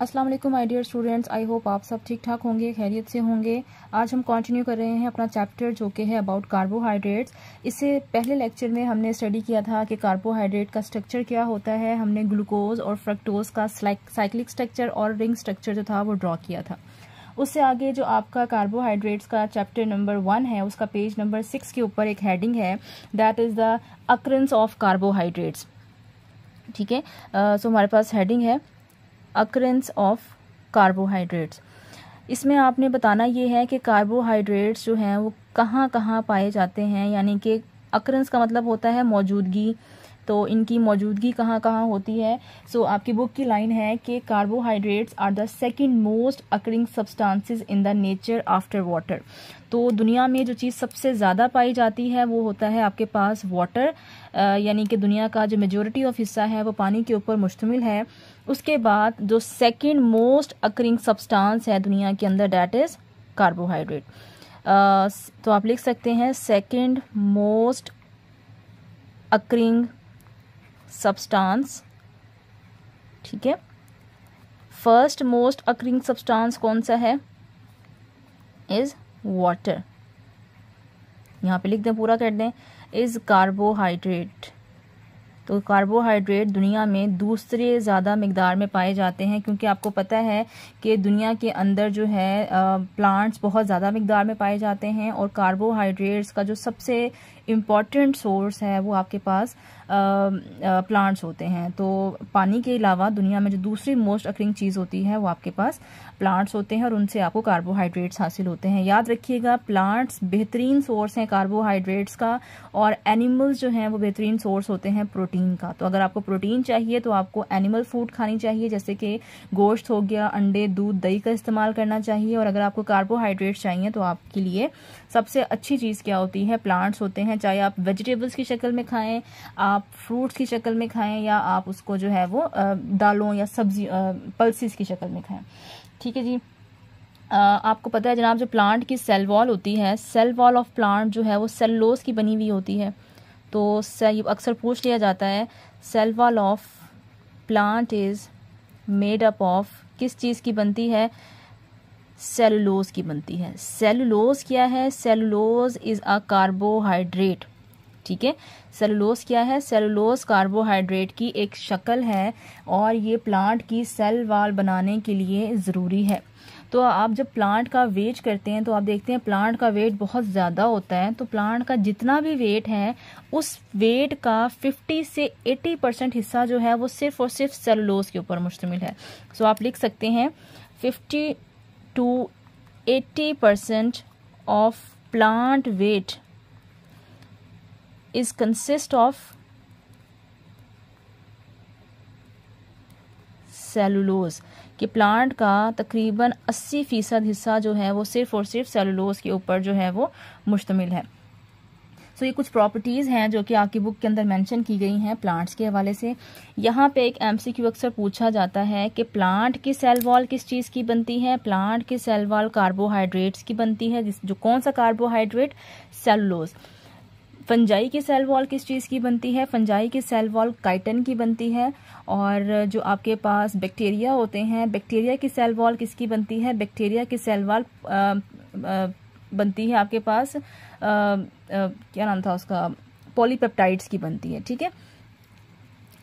Aslam my dear students I hope आप सब ठीक ठाक होंगे खैरियत से होंगे आज हम कंटिन्यू कर रहे हैं अपना चैप्टर जो कि है अबाउट कार्बोहाइड्रेट्स इससे पहले लेक्चर में हमने स्टडी किया था कि कार्बोहाइड्रेट का स्ट्रक्चर क्या होता है हमने ग्लूकोज और फ्रक्टोज का साइक्लिक स्ट्रक्चर और रिंग स्ट्रक्चर जो था वो ड्रॉ किया था उससे आगे जो आपका कार्बोहाइड्रेट्स का चैप्टर नंबर वन है उसका पेज नंबर सिक्स के ऊपर एक हैडिंग है that is the occurrence of carbohydrates ठीक है सो हमारे पास हेडिंग है अक्रेंस ऑफ कार्बोहाइड्रेट्स इसमें आपने बताना ये है कि कार्बोहाइड्रेट्स जो हैं वो कहाँ कहाँ पाए जाते हैं यानी कि अक्रेंस का मतलब होता है मौजूदगी तो इनकी मौजूदगी कहाँ कहाँ होती है सो so, आपकी बुक की लाइन है कि carbohydrates are the second most occurring substances in the nature after water तो दुनिया में जो चीज़ सबसे ज़्यादा पाई जाती है वो होता है आपके पास वाटर यानी कि दुनिया का जो मेजोरिटी ऑफ हिस्सा है वो पानी के ऊपर मुश्तमिल है उसके बाद जो सेकेंड मोस्ट अकरिंग सब्सटांस है दुनिया के अंदर डैट इज़ कार्बोहाइड्रेट तो आप लिख सकते हैं सेकेंड मोस्ट अकरिंग सब्सटेंस ठीक है फर्स्ट मोस्ट अक्रिंग सब्सटेंस कौन सा है इज वाटर यहाँ पे लिख दें पूरा कर दें इज कार्बोहाइड्रेट तो कार्बोहाइड्रेट दुनिया में दूसरे ज़्यादा मकदार में पाए जाते हैं क्योंकि आपको पता है कि दुनिया के अंदर जो है प्लांट्स बहुत ज़्यादा मकदार में पाए जाते हैं और कार्बोहाइड्रेट्स का जो सबसे इम्पॉर्टेंट सोर्स है वो आपके पास प्लांट्स होते हैं तो पानी के अलावा दुनिया में जो दूसरी मोस्ट अक्रिंग चीज़ होती है वो आपके पास प्लांट्स होते हैं और उनसे आपको कार्बोहाइड्रेट्स हासिल होते हैं याद रखिएगा प्लांट्स बेहतरीन सोर्स हैं कार्बोहाइड्रेट्स का और एनिमल्स जो हैं वो बेहतरीन सोर्स होते हैं प्रोटीन का तो अगर आपको प्रोटीन चाहिए तो आपको एनिमल फूड खानी चाहिए जैसे कि गोश्त हो गया अंडे दूध दही का इस्तेमाल करना चाहिए और अगर आपको कार्बोहाइड्रेट्स चाहिए तो आपके लिए सबसे अच्छी चीज़ क्या होती है प्लांट्स होते हैं चाहे आप वेजिटेबल्स की शक्ल में खाएं आप आप फ्रूट्स की शक्ल में खाएं या आप उसको जो है वो दालों या सब्जी पल्सिस की शक्ल में खाएं ठीक है जी आपको पता है जनाब जो प्लांट की सेल वॉल होती है सेल वॉल ऑफ प्लांट जो है वो सेलोस की बनी हुई होती है तो अक्सर पूछ लिया जाता है cell wall of plant is made up of किस चीज़ की बनती है सेलुलोज की बनती है सेलुलोज क्या है सेलुलोज इज़ अ कार्बोहाइड्रेट ठीक है सेलुलोज क्या है सेलुलोज कार्बोहाइड्रेट की एक शक्ल है और ये प्लांट की सेल वाल बनाने के लिए ज़रूरी है तो आप जब प्लांट का वेट करते हैं तो आप देखते हैं प्लांट का वेट बहुत ज़्यादा होता है तो प्लांट का जितना भी वेट है उस वेट का 50 से 80 परसेंट हिस्सा जो है वो सिर्फ और सिर्फ सेलुलोज के ऊपर मुश्तमिल है सो आप लिख सकते हैं 50 to 80 percent of plant weight is consist of cellulose कि प्लांट का तकरीबन 80 फ़ीसद हिस्सा जो है वो सिर्फ और सिर्फ सेलुलोज के ऊपर जो है वो मुश्तमिल है सो so, ये कुछ प्रॉपर्टीज़ हैं जो कि आपकी बुक के अंदर मेंशन की गई हैं प्लांट्स के हवाले से यहाँ पे एक एमसीक्यू अक्सर पूछा जाता है कि प्लांट की सेल वॉल किस चीज़ की बनती है प्लांट की सेल वॉल कार्बोहाइड्रेट्स की बनती है जो कौन सा कार्बोहाइड्रेट सेलुलोज़ फंजाई की सेल वॉल किस चीज़ की बनती है फंजाई की सेल वॉल काइटन की बनती है और जो आपके पास बैक्टीरिया होते हैं बैक्टीरिया की सेल वॉल किसकी बनती है बैक्टीरिया की सेल वॉल बनती है आपके पास आ, आ, क्या नाम था उसका पॉलीपेप्टाइड्स की बनती है ठीक है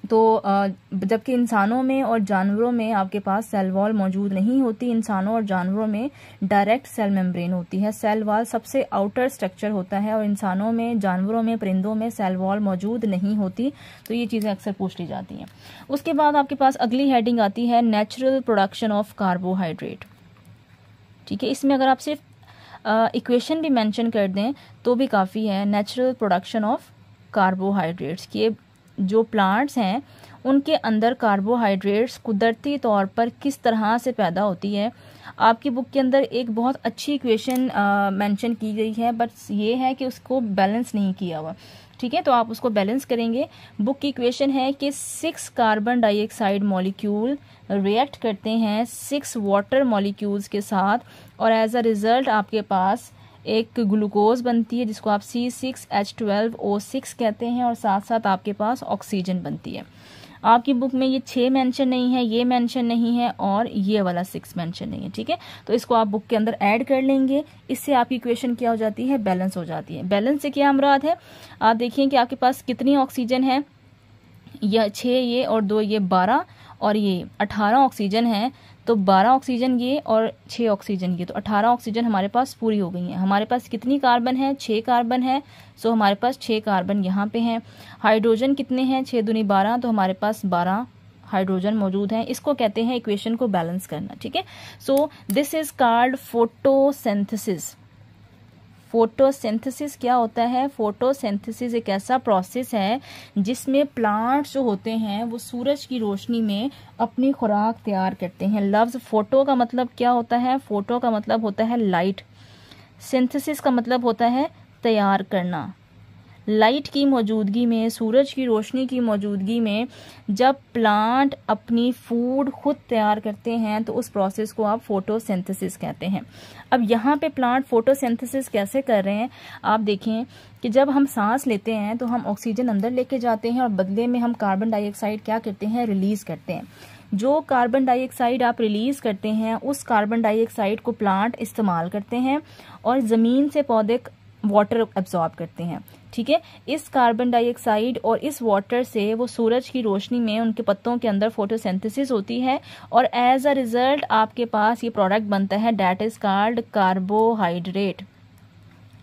तो जबकि इंसानों में और जानवरों में आपके पास सेल वॉल मौजूद नहीं होती इंसानों और जानवरों में डायरेक्ट सेल मेम्ब्रेन होती है सेल वॉल सबसे आउटर स्ट्रक्चर होता है और इंसानों में जानवरों में परिंदों में सेल वॉल मौजूद नहीं होती तो ये चीज़ें अक्सर पूछ ली जाती हैं उसके बाद आपके पास अगली हेडिंग आती है नेचुरल प्रोडक्शन ऑफ कार्बोहाइड्रेट ठीक है इसमें अगर आप सिर्फ इक्वेशन भी मैंशन कर दें तो भी काफ़ी है नेचुरल प्रोडक्शन ऑफ कार्बोहाइड्रेट्स की ये जो प्लांट्स हैं उनके अंदर कार्बोहाइड्रेट्स कुदरती तौर पर किस तरह से पैदा होती है आपकी बुक के अंदर एक बहुत अच्छी इक्वेशन मेंशन की गई है बट ये है कि उसको बैलेंस नहीं किया हुआ ठीक है तो आप उसको बैलेंस करेंगे बुक की इक्वेशन है कि six carbon dioxide molecule react करते हैं सिक्स वाटर मॉलिक्यूल्स के साथ और एज अ रिज़ल्ट आपके पास एक ग्लूकोज बनती है जिसको आप C six H twelve O six कहते हैं और साथ साथ आपके पास ऑक्सीजन बनती है आपकी बुक में ये छह मेंशन नहीं है ये मेंशन नहीं है और ये वाला सिक्स मेंशन नहीं है ठीक है तो इसको आप बुक के अंदर ऐड कर लेंगे इससे आपकी इक्वेशन क्या हो जाती है बैलेंस हो जाती है बैलेंस से क्या अमराद है आप देखिए कि आपके पास कितनी ऑक्सीजन है यह छः ये और दो ये बारह और ये अठारह ऑक्सीजन है तो 12 ऑक्सीजन ये और 6 ऑक्सीजन ये तो 18 ऑक्सीजन हमारे पास पूरी हो गई हैं हमारे पास कितनी कार्बन है 6 कार्बन है सो हमारे पास 6 कार्बन यहाँ पे हैं हाइड्रोजन कितने हैं छः दुनी बारह तो हमारे पास बारह हाइड्रोजन मौजूद हैं इसको कहते हैं इक्वेशन को बैलेंस करना ठीक है so this is card photosynthesis photosynthesis क्या होता है फोटोसिंथेसिस एक ऐसा प्रोसेस है जिसमें प्लांट्स जो होते हैं वो सूरज की रोशनी में अपनी खुराक तैयार करते हैं लफ्ज़ फोटो का मतलब क्या होता है फोटो का मतलब होता है लाइट सिंथेसिस का मतलब होता है तैयार करना लाइट की मौजूदगी में सूरज की रोशनी की मौजूदगी में जब प्लांट अपनी फूड खुद तैयार करते हैं तो उस प्रोसेस को आप फोटोसिंथेसिस कहते हैं अब यहाँ पे प्लांट फोटोसिंथेसिस कैसे कर रहे हैं आप देखें कि जब हम सांस लेते हैं तो हम ऑक्सीजन अंदर लेके जाते हैं और बदले में हम कार्बन डाइऑक्साइड क्या करते हैं रिलीज़ करते हैं जो कार्बन डाइऑक्साइड आप रिलीज़ करते हैं उस कार्बन डाइऑक्साइड को प्लांट इस्तेमाल करते हैं और ज़मीन से पौधे वाटर एब्जॉर्ब करते हैं ठीक है इस कार्बन डाइऑक्साइड और इस वाटर से वो सूरज की रोशनी में उनके पत्तों के अंदर फोटोसिंथेसिस होती है और एज अ रिजल्ट आपके पास ये प्रोडक्ट बनता है डैट इज कार्ड कार्बोहाइड्रेट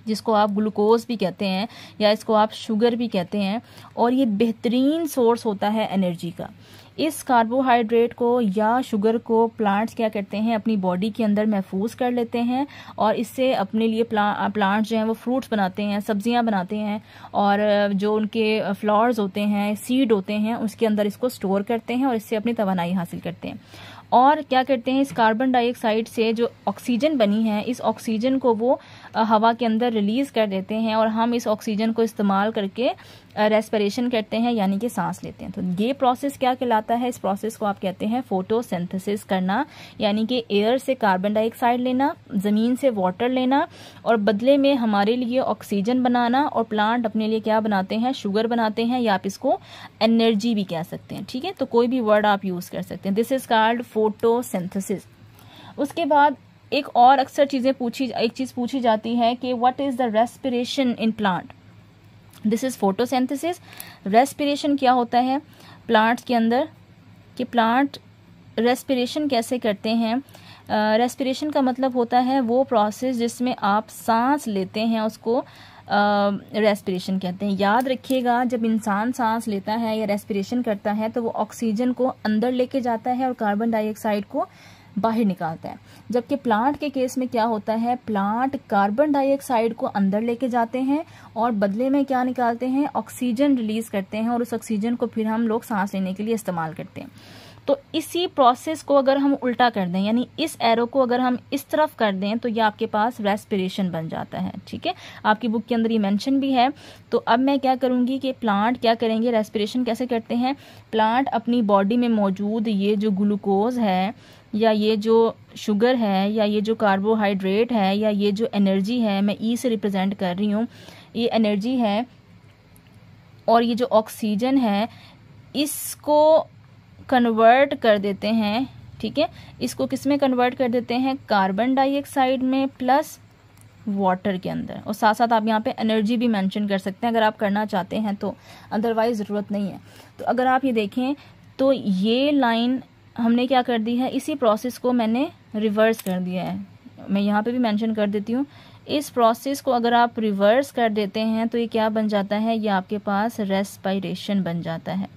जिसको आप ग्लूकोज भी कहते हैं या इसको आप शुगर भी कहते हैं और ये बेहतरीन सोर्स होता है एनर्जी का इस कार्बोहाइड्रेट को या शुगर को प्लांट्स क्या करते हैं अपनी बॉडी के अंदर महफूज कर लेते हैं और इससे अपने लिए प्ला, प्लांट्स जो हैं वो फ्रूट्स बनाते हैं सब्जियां बनाते हैं और जो उनके फ्लावर्स होते हैं सीड होते हैं उसके अंदर इसको स्टोर करते हैं और इससे अपनी तोानाई हासिल करते हैं और क्या करते हैं इस कार्बन डाइऑक्साइड से जो ऑक्सीजन बनी है इस ऑक्सीजन को वो हवा के अंदर रिलीज़ कर देते हैं और हम इस ऑक्सीजन को इस्तेमाल करके रेस्परेशन करते हैं यानी कि सांस लेते हैं तो ये प्रोसेस क्या कहलाता है इस प्रोसेस को आप कहते हैं फोटोसिंथेसिस करना यानी कि एयर से कार्बन डाइऑक्साइड लेना ज़मीन से वाटर लेना और बदले में हमारे लिए ऑक्सीजन बनाना और प्लांट अपने लिए क्या बनाते हैं शुगर बनाते हैं या आप इसको एनर्जी भी कह सकते हैं ठीक है तो कोई भी वर्ड आप यूज़ कर सकते हैं दिस इज़ कार्ड फोटो उसके बाद एक और अक्सर चीज़ें पूछी एक चीज़ पूछी जाती है कि what is the respiration in plant this is photosynthesis respiration क्या होता है प्लांट्स के अंदर कि प्लांट रेस्पिरेशन कैसे करते हैं रेस्पिरेशन uh, का मतलब होता है वो प्रोसेस जिसमें आप सांस लेते हैं उसको रेस्पिरेशन uh, कहते हैं याद रखिएगा जब इंसान सांस लेता है या रेस्पिरेशन करता है तो वो ऑक्सीजन को अंदर लेके जाता है और कार्बन डाइऑक्साइड को बाहर निकालता है जबकि प्लांट के केस में क्या होता है प्लांट कार्बन डाइऑक्साइड को अंदर लेके जाते हैं और बदले में क्या निकालते हैं ऑक्सीजन रिलीज करते हैं और उस ऑक्सीजन को फिर हम लोग सांस लेने के लिए इस्तेमाल करते हैं तो इसी प्रोसेस को अगर हम उल्टा कर दें यानी इस एरो को अगर हम इस तरफ कर दें तो ये आपके पास रेस्पिरेशन बन जाता है ठीक है आपकी बुक के अंदर ये मेंशन भी है तो अब मैं क्या करूंगी कि प्लांट क्या करेंगे रेस्पिरेशन कैसे करते हैं प्लांट अपनी बॉडी में मौजूद ये जो ग्लूकोज है या ये जो शुगर है या ये जो कार्बोहाइड्रेट है या ये जो एनर्जी है मैं ई e से रिप्रेजेंट कर रही हूँ ये एनर्जी है और ये जो ऑक्सीजन है इसको कन्वर्ट कर देते हैं ठीक है इसको किस में कन्वर्ट कर देते हैं कार्बन डाइऑक्साइड में प्लस वाटर के अंदर और साथ साथ आप यहाँ पे एनर्जी भी मेंशन कर सकते हैं अगर आप करना चाहते हैं तो अदरवाइज ज़रूरत नहीं है तो अगर आप ये देखें तो ये लाइन हमने क्या कर दी है इसी प्रोसेस को मैंने रिवर्स कर दिया है मैं यहाँ पे भी मेंशन कर देती हूँ इस प्रोसेस को अगर आप रिवर्स कर देते हैं तो ये क्या बन जाता है ये आपके पास रेस्पायरेशन बन जाता है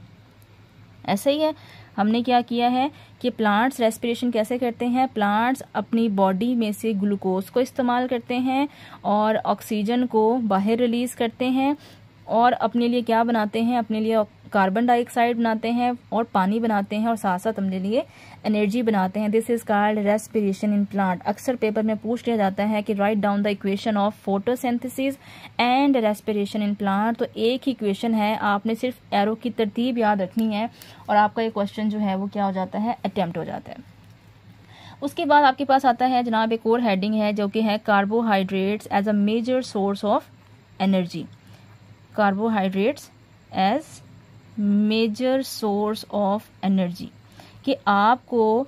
ऐसे ही है हमने क्या किया है कि प्लांट्स रेस्पिरेशन कैसे करते हैं प्लांट्स अपनी बॉडी में से ग्लूकोज को इस्तेमाल करते हैं और ऑक्सीजन को बाहर रिलीज़ करते हैं और अपने लिए क्या बनाते हैं अपने लिए कार्बन डाइऑक्साइड बनाते हैं और पानी बनाते हैं और साथ साथ अपने लिए एनर्जी बनाते हैं this is card respiration in plant अक्सर पेपर में पूछ लिया जाता है कि write down the equation of photosynthesis and respiration in plant तो एक ही इक्वेशन है आपने सिर्फ एरो की तरतीब याद रखनी है और आपका ये क्वेश्चन जो है वो क्या हो जाता है अटैम्प्ट हो जाता है उसके बाद आपके पास आता है जनाब एक और हेडिंग है जो कि है carbohydrates as a major source of energy carbohydrates as major source of energy कि आपको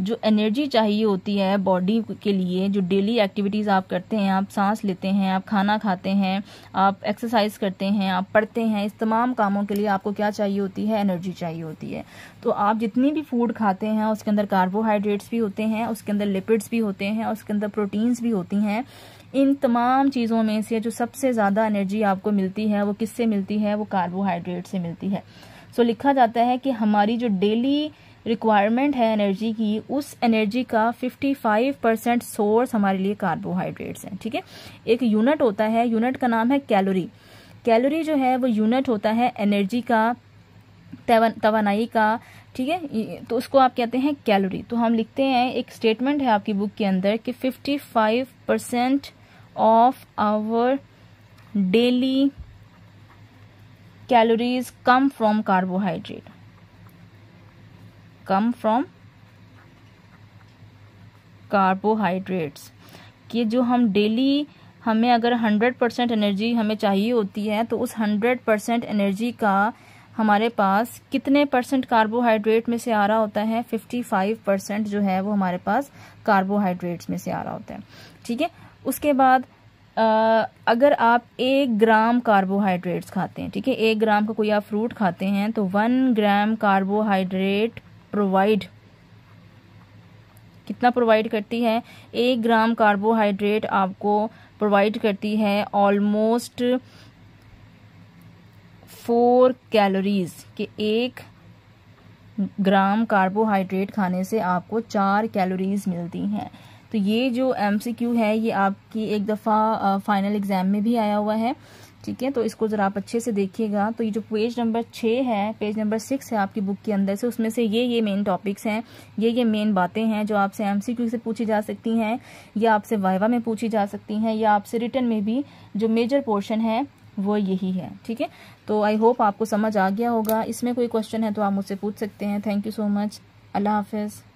जो एनर्जी चाहिए होती है बॉडी के लिए जो डेली एक्टिविटीज़ आप करते हैं आप सांस लेते हैं आप खाना खाते हैं आप एक्सरसाइज करते हैं आप पढ़ते हैं इस तमाम कामों के लिए आपको क्या चाहिए होती है एनर्जी चाहिए होती है तो आप जितनी भी फूड खाते हैं उसके अंदर कार्बोहाइड्रेट्स भी होते हैं उसके अंदर लिपिड्स भी होते हैं उसके अंदर प्रोटीन्स भी होती हैं इन तमाम चीज़ों में से जो सबसे ज़्यादा एनर्जी आपको मिलती है वो किससे मिलती है वो कार्बोहाइड्रेट से मिलती है सो so, लिखा जाता है कि हमारी जो डेली रिक्वायरमेंट है एनर्जी की उस एनर्जी का 55 परसेंट सोर्स हमारे लिए कार्बोहाइड्रेट्स हैं ठीक है थीके? एक यूनिट होता है यूनिट का नाम है कैलोरी कैलोरी जो है वो यूनिट होता है एनर्जी का तवानाई का ठीक है तो उसको आप कहते हैं कैलोरी तो हम लिखते हैं एक स्टेटमेंट है आपकी बुक के अंदर कि 55 percent of our daily calories come from carbohydrate come from carbohydrates कि जो हम डेली हमें अगर हंड्रेड परसेंट एनर्जी हमें चाहिए होती है तो उस हंड्रेड परसेंट एनर्जी का हमारे पास कितने परसेंट कार्बोहाइड्रेट में से आ रहा होता है फिफ्टी फाइव परसेंट जो है वो हमारे पास कार्बोहाइड्रेट्स में से आ रहा होता है ठीक है उसके बाद आ, अगर आप एक ग्राम कार्बोहाइड्रेट्स खाते हैं ठीक है एक ग्राम का कोई आप फ्रूट खाते हैं तो वन ग्राम कार्बोहाइड्रेट प्रोवाइड कितना प्रोवाइड करती है एक ग्राम कार्बोहाइड्रेट आपको प्रोवाइड करती है ऑलमोस्ट फोर कैलोरीज के एक ग्राम कार्बोहाइड्रेट खाने से आपको चार कैलोरीज मिलती हैं तो ये जो एम है ये आपकी एक दफ़ा फाइनल एग्ज़ाम में भी आया हुआ है ठीक है तो इसको ज़रा आप अच्छे से देखिएगा तो ये जो पेज नंबर छः है पेज नंबर सिक्स है आपकी बुक के अंदर से उसमें से ये ये मेन टॉपिक्स हैं ये ये मेन बातें हैं जो आपसे एमसीक्यू से पूछी जा सकती हैं या आपसे वाइवा में पूछी जा सकती हैं या आपसे रिटर्न में भी जो मेजर पोर्शन है वो यही है ठीक है तो आई होप आपको समझ आ गया होगा इसमें कोई क्वेश्चन है तो आप मुझसे पूछ सकते हैं थैंक यू सो मच अल्लाह हाफिज़